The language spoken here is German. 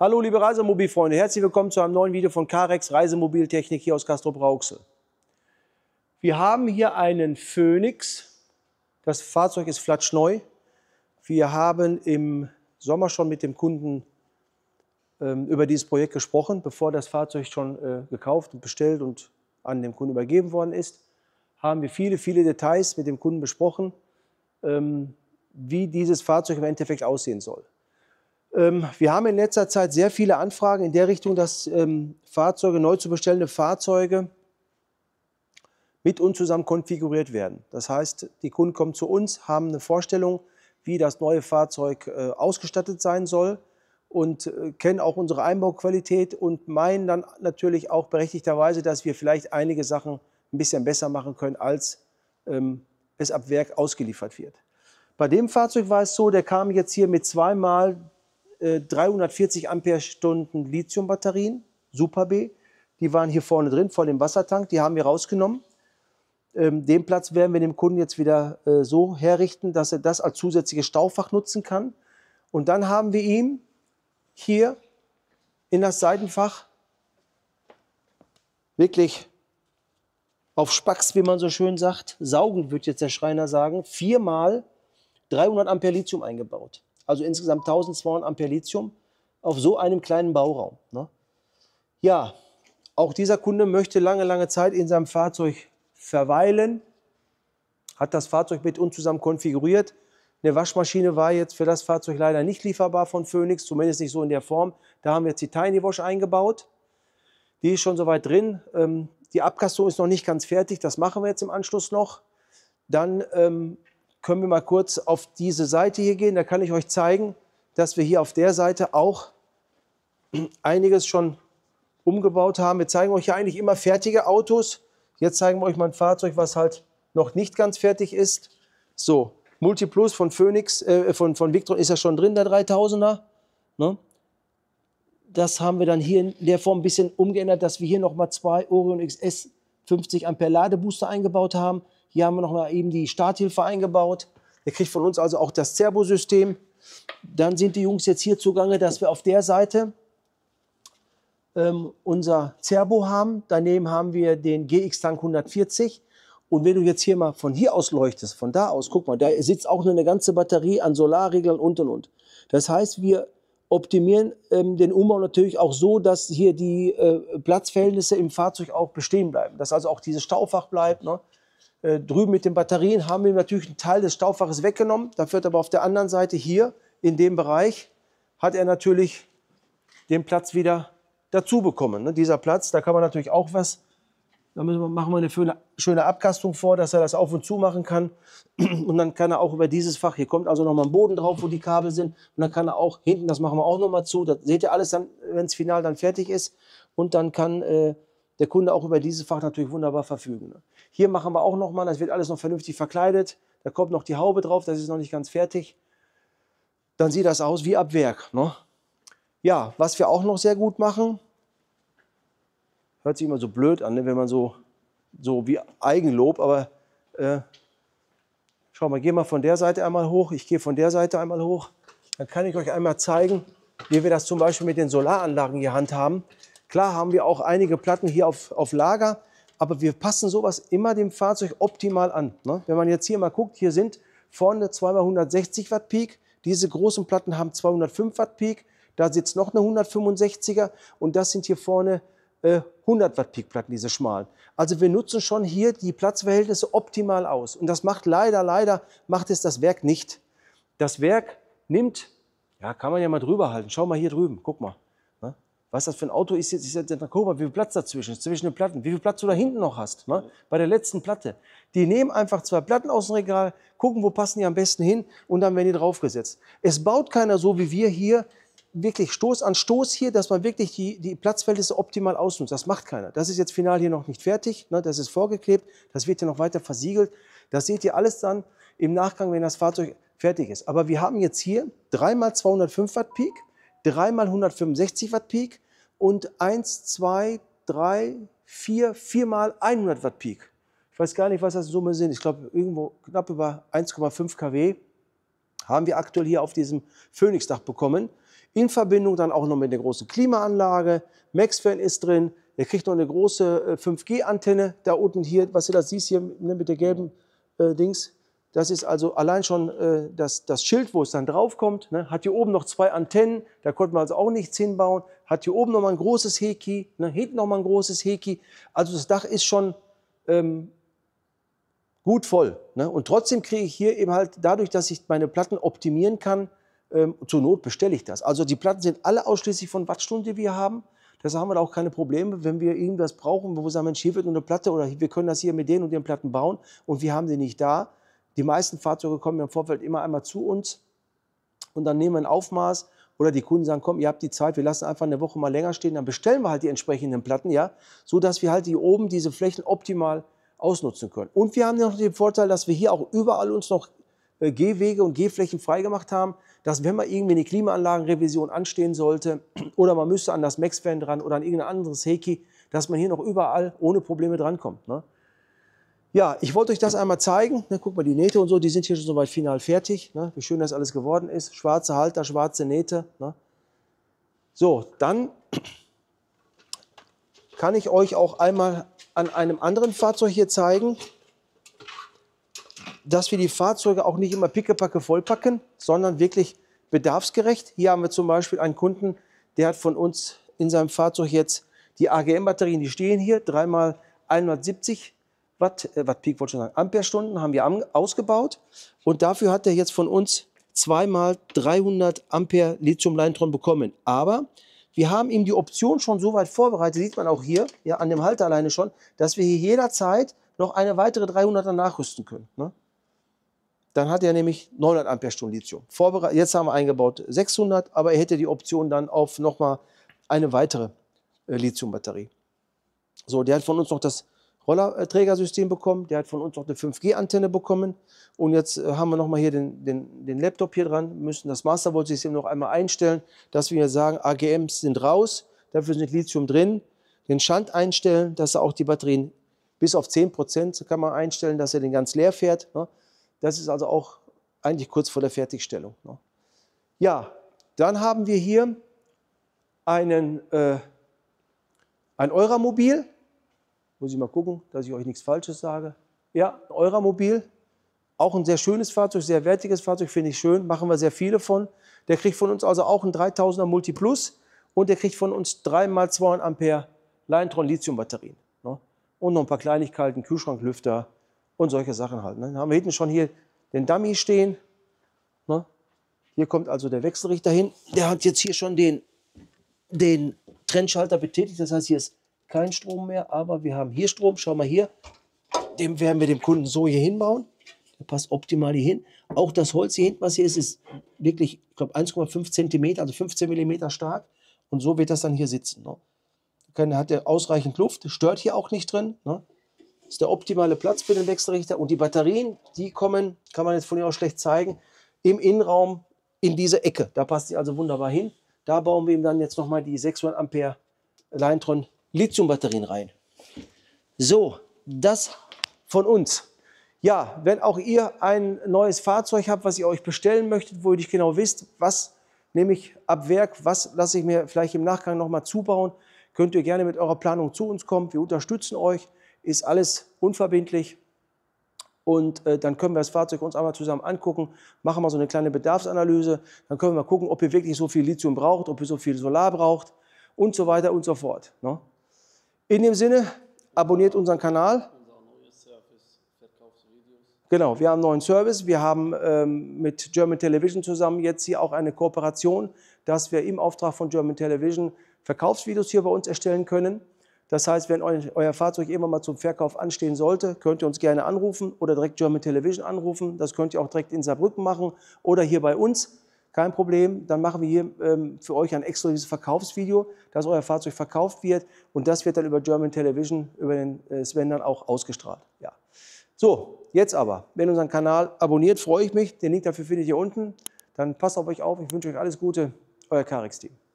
Hallo liebe Reisemobilfreunde, herzlich willkommen zu einem neuen Video von Carex Reisemobiltechnik hier aus Castro Rauxel. Wir haben hier einen Phoenix, das Fahrzeug ist flatschneu. Wir haben im Sommer schon mit dem Kunden ähm, über dieses Projekt gesprochen, bevor das Fahrzeug schon äh, gekauft und bestellt und an den Kunden übergeben worden ist, haben wir viele, viele Details mit dem Kunden besprochen, ähm, wie dieses Fahrzeug im Endeffekt aussehen soll. Ähm, wir haben in letzter Zeit sehr viele Anfragen in der Richtung, dass ähm, Fahrzeuge, neu zu bestellende Fahrzeuge mit uns zusammen konfiguriert werden. Das heißt, die Kunden kommen zu uns, haben eine Vorstellung, wie das neue Fahrzeug äh, ausgestattet sein soll und äh, kennen auch unsere Einbauqualität und meinen dann natürlich auch berechtigterweise, dass wir vielleicht einige Sachen ein bisschen besser machen können, als ähm, es ab Werk ausgeliefert wird. Bei dem Fahrzeug war es so, der kam jetzt hier mit zweimal äh, 340 Amperestunden Lithium-Batterien, Super B. Die waren hier vorne drin, vor dem Wassertank. Die haben wir rausgenommen. Ähm, den Platz werden wir dem Kunden jetzt wieder äh, so herrichten, dass er das als zusätzliches Staufach nutzen kann. Und dann haben wir ihm hier in das Seitenfach wirklich auf Spax, wie man so schön sagt, saugend, würde jetzt der Schreiner sagen, viermal 300 Ampere Lithium eingebaut also insgesamt 1200 Ampere Lithium auf so einem kleinen Bauraum. Ne? Ja, auch dieser Kunde möchte lange, lange Zeit in seinem Fahrzeug verweilen, hat das Fahrzeug mit uns zusammen konfiguriert. Eine Waschmaschine war jetzt für das Fahrzeug leider nicht lieferbar von Phoenix, zumindest nicht so in der Form. Da haben wir jetzt die Tiny Wash eingebaut. Die ist schon soweit drin. Ähm, die Abkastung ist noch nicht ganz fertig, das machen wir jetzt im Anschluss noch. Dann ähm, können wir mal kurz auf diese Seite hier gehen. Da kann ich euch zeigen, dass wir hier auf der Seite auch einiges schon umgebaut haben. Wir zeigen euch ja eigentlich immer fertige Autos. Jetzt zeigen wir euch mal ein Fahrzeug, was halt noch nicht ganz fertig ist. So, Multiplus von Phoenix, äh, von, von Victron ist ja schon drin, der 3000er. Ne? Das haben wir dann hier in der Form ein bisschen umgeändert, dass wir hier nochmal zwei Orion XS 50 Ampere Ladebooster eingebaut haben. Hier haben wir noch mal eben die Starthilfe eingebaut. Der kriegt von uns also auch das Servosystem. Dann sind die Jungs jetzt hier zugange, dass wir auf der Seite ähm, unser Servo haben. Daneben haben wir den GX-Tank 140. Und wenn du jetzt hier mal von hier aus leuchtest, von da aus, guck mal, da sitzt auch eine ganze Batterie an Solarreglern und und und. Das heißt, wir optimieren ähm, den Umbau natürlich auch so, dass hier die äh, Platzverhältnisse im Fahrzeug auch bestehen bleiben. Dass also auch dieses Staufach bleibt. Ne? Äh, drüben mit den Batterien haben wir natürlich einen Teil des Staubfaches weggenommen. Dafür hat aber auf der anderen Seite hier in dem Bereich hat er natürlich den Platz wieder dazu bekommen. Ne? Dieser Platz, da kann man natürlich auch was, da müssen wir, machen wir eine schöne, schöne Abkastung vor, dass er das auf und zu machen kann. Und dann kann er auch über dieses Fach, hier kommt also nochmal ein Boden drauf, wo die Kabel sind. Und dann kann er auch hinten, das machen wir auch nochmal zu, das seht ihr alles dann, wenn es final dann fertig ist. Und dann kann äh, der Kunde auch über dieses Fach natürlich wunderbar verfügen. Ne? Hier machen wir auch nochmal, das wird alles noch vernünftig verkleidet. Da kommt noch die Haube drauf, das ist noch nicht ganz fertig. Dann sieht das aus wie ab Werk. Ne? Ja, was wir auch noch sehr gut machen, hört sich immer so blöd an, ne, wenn man so, so wie Eigenlob, aber äh, schau mal, geh mal von der Seite einmal hoch, ich gehe von der Seite einmal hoch. Dann kann ich euch einmal zeigen, wie wir das zum Beispiel mit den Solaranlagen hier handhaben. Klar haben wir auch einige Platten hier auf, auf Lager, aber wir passen sowas immer dem Fahrzeug optimal an. Ne? Wenn man jetzt hier mal guckt, hier sind vorne zweimal 160 Watt Peak, diese großen Platten haben 205 Watt Peak, da sitzt noch eine 165er und das sind hier vorne äh, 100 Watt Peak Platten, diese schmalen. Also wir nutzen schon hier die Platzverhältnisse optimal aus und das macht leider, leider, macht es das Werk nicht. Das Werk nimmt, ja kann man ja mal drüber halten, schau mal hier drüben, guck mal, was das für ein Auto ist jetzt, ist jetzt der Takoba, wie viel Platz dazwischen zwischen den Platten, wie viel Platz du da hinten noch hast, ne? bei der letzten Platte. Die nehmen einfach zwei Platten aus dem Regal, gucken, wo passen die am besten hin und dann werden die draufgesetzt. Es baut keiner so wie wir hier wirklich Stoß an Stoß hier, dass man wirklich die, die Platzverhältnisse optimal ausnutzt. Das macht keiner. Das ist jetzt final hier noch nicht fertig. Ne? Das ist vorgeklebt. Das wird hier noch weiter versiegelt. Das seht ihr alles dann im Nachgang, wenn das Fahrzeug fertig ist. Aber wir haben jetzt hier 3x205 Watt Peak dreimal 165 Watt Peak und 1, 2, 3, 4, 4 mal 100 Watt Peak. Ich weiß gar nicht, was das in Summe sind. Ich glaube, irgendwo knapp über 1,5 kW haben wir aktuell hier auf diesem Phoenix-Dach bekommen. In Verbindung dann auch noch mit der großen Klimaanlage. Maxfan ist drin. Er kriegt noch eine große 5G-Antenne äh, da unten hier, was ihr da siehst hier ne, mit der gelben äh, Dings. Das ist also allein schon äh, das, das Schild, wo es dann draufkommt. Ne? Hat hier oben noch zwei Antennen, da konnten wir also auch nichts hinbauen. Hat hier oben nochmal ein großes Heki, ne? hinten nochmal ein großes Heki. Also das Dach ist schon ähm, gut voll. Ne? Und trotzdem kriege ich hier eben halt, dadurch, dass ich meine Platten optimieren kann, ähm, zur Not bestelle ich das. Also die Platten sind alle ausschließlich von Wattstunde, die wir haben. Deshalb haben wir da auch keine Probleme, wenn wir irgendwas brauchen, wo wir sagen, Mensch, hier wird eine Platte oder wir können das hier mit den und den Platten bauen und wir haben sie nicht da, die meisten Fahrzeuge kommen im Vorfeld immer einmal zu uns und dann nehmen wir ein Aufmaß oder die Kunden sagen, komm, ihr habt die Zeit, wir lassen einfach eine Woche mal länger stehen, dann bestellen wir halt die entsprechenden Platten, ja, so dass wir halt hier oben diese Flächen optimal ausnutzen können. Und wir haben noch den Vorteil, dass wir hier auch überall uns noch äh, Gehwege und Gehflächen freigemacht haben, dass wenn mal irgendwie eine Klimaanlagenrevision anstehen sollte oder man müsste an das Max-Fan dran oder an irgendein anderes Heki, dass man hier noch überall ohne Probleme drankommt. Ne? Ja, ich wollte euch das einmal zeigen. Ne, guck mal, die Nähte und so, die sind hier schon soweit final fertig. Ne? Wie schön das alles geworden ist. Schwarze Halter, schwarze Nähte. Ne? So, dann kann ich euch auch einmal an einem anderen Fahrzeug hier zeigen, dass wir die Fahrzeuge auch nicht immer pickepacke vollpacken, sondern wirklich bedarfsgerecht. Hier haben wir zum Beispiel einen Kunden, der hat von uns in seinem Fahrzeug jetzt die AGM-Batterien, die stehen hier, dreimal 170 Watt, äh, Wattpeak wollte ich schon sagen, Amperestunden haben wir ausgebaut und dafür hat er jetzt von uns zweimal 300 Ampere Lithium-Leintron bekommen. Aber wir haben ihm die Option schon so weit vorbereitet, sieht man auch hier, ja, an dem Halter alleine schon, dass wir hier jederzeit noch eine weitere 300er nachrüsten können. Ne? Dann hat er nämlich 900 Amperestunden Lithium. Vorbere Jetzt haben wir eingebaut 600, aber er hätte die Option dann auf nochmal eine weitere äh, Lithium-Batterie. So, der hat von uns noch das Rollerträgersystem bekommen. Der hat von uns auch eine 5G-Antenne bekommen. Und jetzt äh, haben wir nochmal hier den, den, den, Laptop hier dran, müssen das Mastervolt-System noch einmal einstellen, dass wir sagen, AGMs sind raus, dafür sind Lithium drin. Den Schand einstellen, dass er auch die Batterien bis auf 10 Prozent kann man einstellen, dass er den ganz leer fährt. Ne? Das ist also auch eigentlich kurz vor der Fertigstellung. Ne? Ja, dann haben wir hier einen, äh, ein Euramobil. Muss ich mal gucken, dass ich euch nichts Falsches sage. Ja, eurer Mobil. Auch ein sehr schönes Fahrzeug, sehr wertiges Fahrzeug, finde ich schön. Machen wir sehr viele von. Der kriegt von uns also auch einen 3000er Multi Plus und der kriegt von uns 3x200 Ampere Leintron Lithium-Batterien. Ne? Und noch ein paar Kleinigkeiten, Kühlschranklüfter und solche Sachen halt. Ne? Dann haben wir hinten schon hier den Dummy stehen. Ne? Hier kommt also der Wechselrichter hin. Der hat jetzt hier schon den, den Trennschalter betätigt. Das heißt, hier ist keinen Strom mehr, aber wir haben hier Strom. Schau mal hier, dem werden wir dem Kunden so hier hinbauen. Der passt optimal hier hin. Auch das Holz hier hinten, was hier ist, ist wirklich, ich glaube, 1,5 cm, also 15 mm stark. Und so wird das dann hier sitzen. Ne? Dann hat er ausreichend Luft, stört hier auch nicht drin. Ne? Ist der optimale Platz für den Wechselrichter. Und die Batterien, die kommen, kann man jetzt von hier aus schlecht zeigen, im Innenraum in diese Ecke. Da passt sie also wunderbar hin. Da bauen wir ihm dann jetzt nochmal die 600 Ampere Leintron Lithiumbatterien rein. So, das von uns. Ja, wenn auch ihr ein neues Fahrzeug habt, was ihr euch bestellen möchtet, wo ihr nicht genau wisst, was nehme ich ab Werk, was lasse ich mir vielleicht im Nachgang nochmal zubauen, könnt ihr gerne mit eurer Planung zu uns kommen. Wir unterstützen euch, ist alles unverbindlich. Und äh, dann können wir das Fahrzeug uns einmal zusammen angucken, machen mal so eine kleine Bedarfsanalyse. Dann können wir mal gucken, ob ihr wirklich so viel Lithium braucht, ob ihr so viel Solar braucht und so weiter und so fort. Ne? In dem Sinne, abonniert unseren Kanal. Genau, wir haben einen neuen Service. Wir haben ähm, mit German Television zusammen jetzt hier auch eine Kooperation, dass wir im Auftrag von German Television Verkaufsvideos hier bei uns erstellen können. Das heißt, wenn eu euer Fahrzeug irgendwann mal zum Verkauf anstehen sollte, könnt ihr uns gerne anrufen oder direkt German Television anrufen. Das könnt ihr auch direkt in Saarbrücken machen oder hier bei uns kein Problem, dann machen wir hier ähm, für euch ein exklusives Verkaufsvideo, dass euer Fahrzeug verkauft wird und das wird dann über German Television, über den äh, Sven dann auch ausgestrahlt. Ja. So, jetzt aber, wenn ihr unseren Kanal abonniert, freue ich mich. Den Link dafür findet ihr unten. Dann passt auf euch auf. Ich wünsche euch alles Gute. Euer karix team